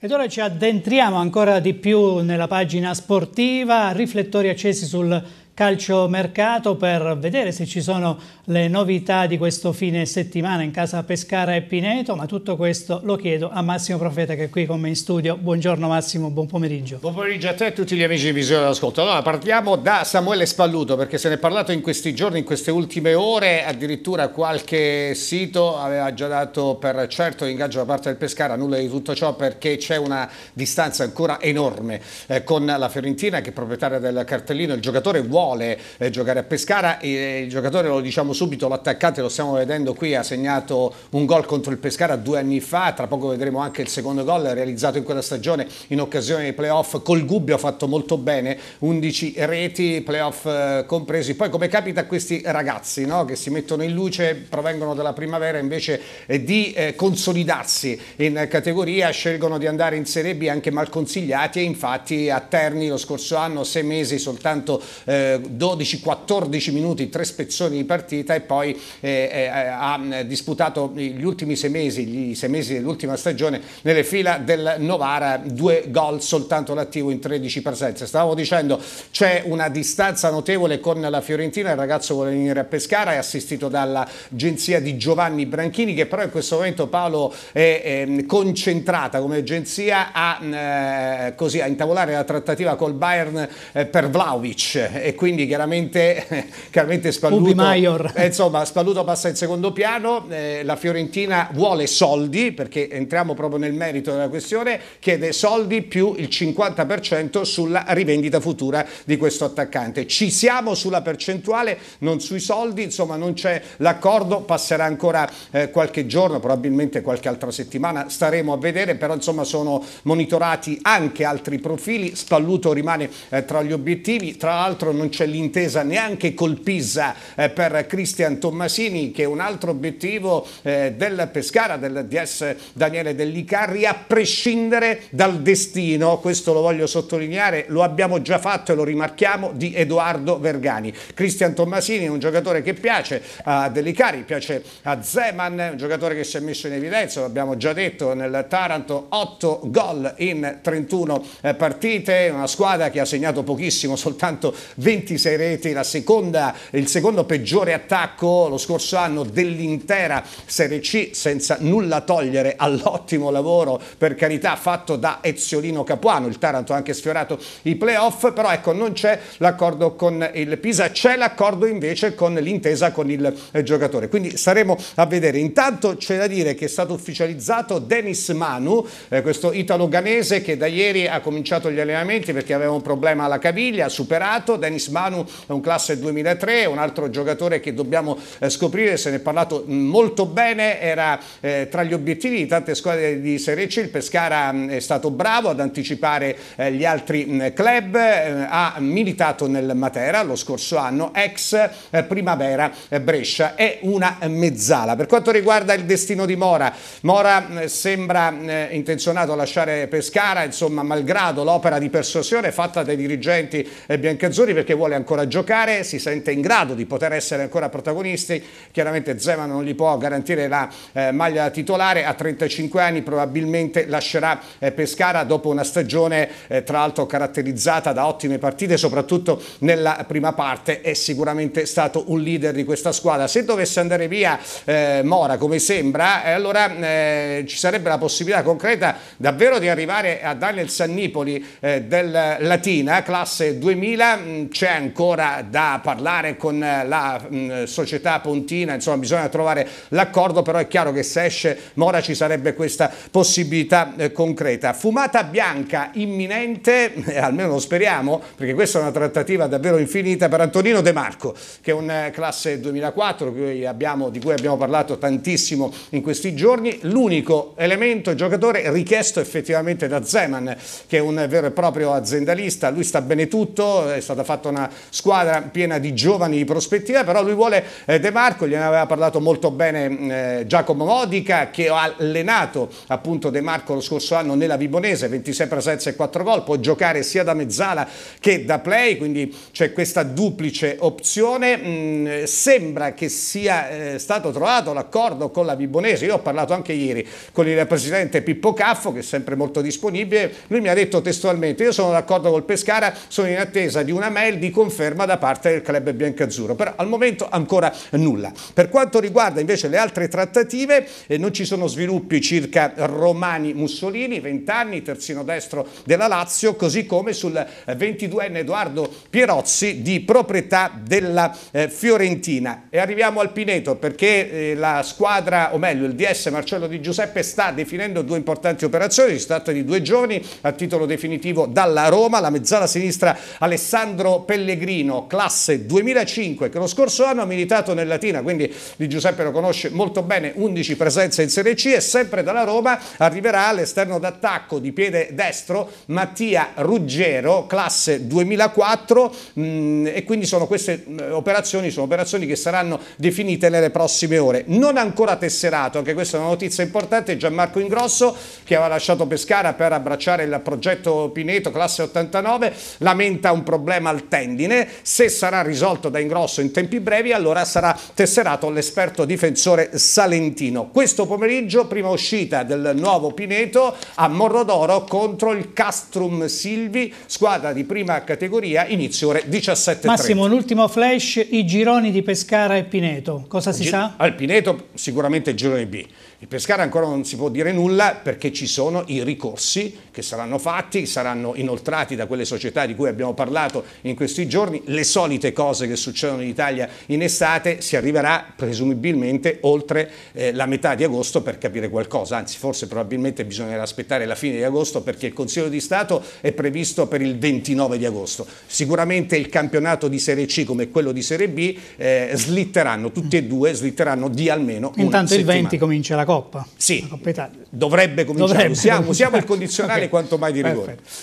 Ed ora ci addentriamo ancora di più nella pagina sportiva, riflettori accesi sul calciomercato per vedere se ci sono le novità di questo fine settimana in casa Pescara e Pineto, ma tutto questo lo chiedo a Massimo Profeta che è qui con me in studio. Buongiorno Massimo, buon pomeriggio. Buon pomeriggio a te e a tutti gli amici di Visione d'Ascolto. Allora partiamo da Samuele Spalluto perché se ne è parlato in questi giorni, in queste ultime ore, addirittura qualche sito aveva già dato per certo l'ingaggio da parte del Pescara, nulla di tutto ciò perché c'è una distanza ancora enorme eh, con la Fiorentina che è proprietaria del cartellino, il giocatore vuole vuole eh, giocare a Pescara, e, il giocatore lo diciamo subito, l'attaccante lo stiamo vedendo qui, ha segnato un gol contro il Pescara due anni fa, tra poco vedremo anche il secondo gol realizzato in quella stagione in occasione dei playoff, col Gubbio ha fatto molto bene, 11 reti, playoff eh, compresi, poi come capita a questi ragazzi no? che si mettono in luce, provengono dalla primavera invece eh, di eh, consolidarsi in categoria, scelgono di andare in Serie B anche mal consigliati e infatti a Terni lo scorso anno sei mesi soltanto eh, 12-14 minuti, tre spezzoni di partita e poi eh, eh, ha disputato gli ultimi sei mesi, gli sei mesi dell'ultima stagione nelle fila del Novara, due gol soltanto l'attivo in 13 presenze. Stavo dicendo c'è una distanza notevole con la Fiorentina, il ragazzo vuole venire a Pescara, è assistito dall'agenzia di Giovanni Branchini che però in questo momento Paolo è, è ehm, concentrata come agenzia a, eh, così, a, intavolare la trattativa col Bayern eh, per Vlaovic e quindi chiaramente, chiaramente Spalluto, eh, insomma, Spalluto, passa in secondo piano, eh, la Fiorentina vuole soldi, perché entriamo proprio nel merito della questione, chiede soldi più il 50% sulla rivendita futura di questo attaccante. Ci siamo sulla percentuale, non sui soldi, insomma non c'è l'accordo, passerà ancora eh, qualche giorno, probabilmente qualche altra settimana, staremo a vedere, però insomma sono monitorati anche altri profili, Spalluto rimane eh, tra gli obiettivi, tra l'altro non non c'è l'intesa neanche col Pisa eh, per Cristian Tommasini che è un altro obiettivo eh, del Pescara, del DS Daniele Dell'Icarri a prescindere dal destino, questo lo voglio sottolineare, lo abbiamo già fatto e lo rimarchiamo, di Edoardo Vergani. Cristian Tommasini è un giocatore che piace a Dell'Icari, piace a Zeman, un giocatore che si è messo in evidenza, l'abbiamo già detto, nel Taranto 8 gol in 31 eh, partite, una squadra che ha segnato pochissimo, soltanto 20 26 reti, seconda, il secondo peggiore attacco lo scorso anno dell'intera Serie C, senza nulla togliere all'ottimo lavoro, per carità, fatto da Eziolino Capuano. Il Taranto ha anche sfiorato i playoff, però ecco, non c'è l'accordo con il Pisa, c'è l'accordo invece con l'intesa con il eh, giocatore. Quindi saremo a vedere. Intanto c'è da dire che è stato ufficializzato Denis Manu, eh, questo italo-ganese che da ieri ha cominciato gli allenamenti perché aveva un problema alla caviglia, ha superato. Denis Manu è un classe 2003, un altro giocatore che dobbiamo eh, scoprire, se ne è parlato mm, molto bene, era eh, tra gli obiettivi di tante squadre di Serie C, il Pescara mm, è stato bravo ad anticipare eh, gli altri mm, club, ha militato nel Matera lo scorso anno, ex Primavera Brescia, è una mezzala. Per quanto riguarda il destino di Mora, Mora sembra intenzionato a lasciare Pescara, insomma, malgrado l'opera di persuasione fatta dai dirigenti biancazzurri perché vuole ancora giocare, si sente in grado di poter essere ancora protagonisti, chiaramente Zeman non gli può garantire la eh, maglia titolare, a 35 anni probabilmente lascerà eh, Pescara dopo una stagione eh, tra l'altro caratterizzata da ottime partite, soprattutto nella prima parte, è sicuramente stato un leader di questa squadra. Se dovesse andare via eh, Mora come sembra, eh, allora eh, ci sarebbe la possibilità concreta davvero di arrivare a Daniel Sannipoli del Latina, classe 2000, mm, c'è c'è ancora da parlare con eh, la mh, mm, società pontina, insomma bisogna trovare l'accordo, però è chiaro che se esce Mora ci sarebbe questa possibilità eh, concreta. Fumata bianca imminente, eh, almeno lo speriamo, perché questa è una trattativa davvero infinita per Antonino De Marco, che è un eh, classe 2004 cui abbiamo, di cui abbiamo parlato tantissimo in questi giorni, l'unico elemento giocatore richiesto effettivamente da Zeman, che è un vero e proprio aziendalista, lui sta bene tutto, è stata fatta una una squadra piena di giovani di prospettiva, eh, però lui vuole eh, De Marco, gliene aveva parlato molto bene mm, eh, Giacomo Modica che ha allenato appunto De Marco lo scorso anno nella Vibonese, 26 presenze e 4 gol, può giocare sia da mezzala che da play, quindi c'è questa duplice opzione. Mm, sembra che sia stato trovato l'accordo con la Vibonese, io ho parlato anche ieri con il presidente Pippo Caffo che è sempre molto disponibile, lui mi ha detto testualmente io sono d'accordo col Pescara, sono in attesa di una mail di di conferma da parte del club biancazzurro, però al momento ancora nulla. Per quanto riguarda invece le altre trattative, eh, non ci sono sviluppi circa Romani Mussolini, 20 anni, terzino destro della Lazio, così come sul 22enne Edoardo Pierozzi di proprietà della eh, Fiorentina. E arriviamo al Pineto perché eh, la squadra, o meglio il DS Marcello Di Giuseppe sta definendo due importanti operazioni, si tratta di due giovani a titolo definitivo dalla Roma, la mezzala sinistra Alessandro Pellegrino, classe 2005, che lo scorso anno ha militato nel Latina, quindi Di Giuseppe lo conosce molto bene, 11 presenze in Serie C e sempre dalla Roma arriverà all'esterno d'attacco di piede destro Mattia Ruggero, classe 2004 mh, mm, e quindi sono queste mh, mm, operazioni, sono operazioni che saranno definite nelle prossime ore. Non ancora tesserato, anche questa è una notizia importante, Gianmarco Ingrosso che aveva lasciato Pescara per abbracciare il progetto Pineto, classe 89, lamenta un problema al tempo tendine, se sarà risolto da Ingrosso in tempi brevi allora sarà tesserato l'esperto difensore salentino. Questo pomeriggio prima uscita del nuovo Pineto a Morro d'Oro contro il Castrum Silvi, squadra di prima categoria, inizio ore 17.30. Massimo, l'ultimo flash, i gironi di Pescara e Pineto, cosa si Gi sa? Al ah, Pineto sicuramente il girone B. Il Pescara ancora non si può dire nulla perché ci sono i ricorsi che saranno fatti, saranno inoltrati da quelle società di cui abbiamo parlato in questo questi giorni, le solite cose che succedono in Italia in estate, si arriverà presumibilmente oltre eh, la metà di agosto per capire qualcosa, anzi forse probabilmente bisognerà aspettare la fine di agosto perché il Consiglio di Stato è previsto per il 29 di agosto. Sicuramente il campionato di Serie C come quello di Serie B eh, slitteranno, tutti e due slitteranno di almeno Intanto il settimana. 20 comincia la Coppa. Sì, la Coppa dovrebbe cominciare, dovrebbe usiamo, cominciare. usiamo il condizionale okay. quanto mai di rigore. Perfetto.